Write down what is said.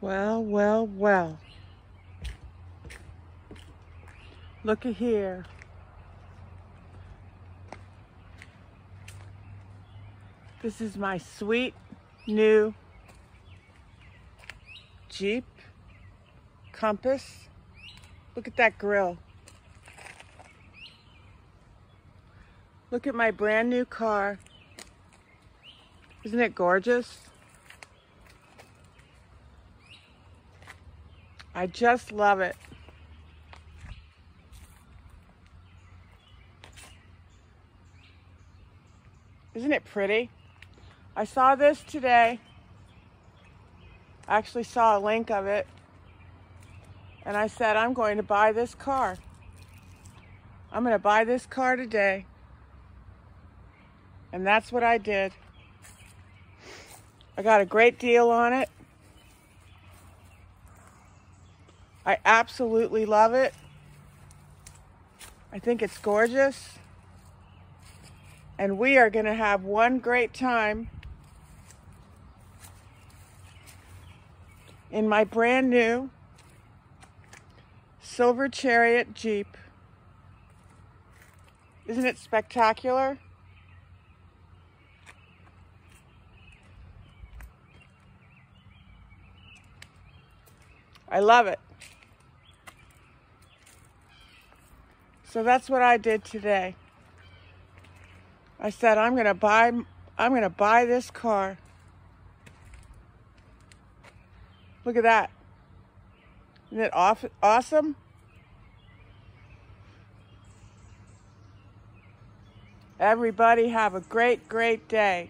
Well, well, well. Look at here. This is my sweet new Jeep Compass. Look at that grill. Look at my brand new car. Isn't it gorgeous? I just love it. Isn't it pretty? I saw this today. I actually saw a link of it. And I said, I'm going to buy this car. I'm going to buy this car today. And that's what I did. I got a great deal on it. I absolutely love it. I think it's gorgeous. And we are going to have one great time in my brand new Silver Chariot Jeep. Isn't it spectacular? I love it. So that's what I did today. I said, I'm going to buy, I'm going to buy this car. Look at that. Isn't it off awesome? Everybody have a great, great day.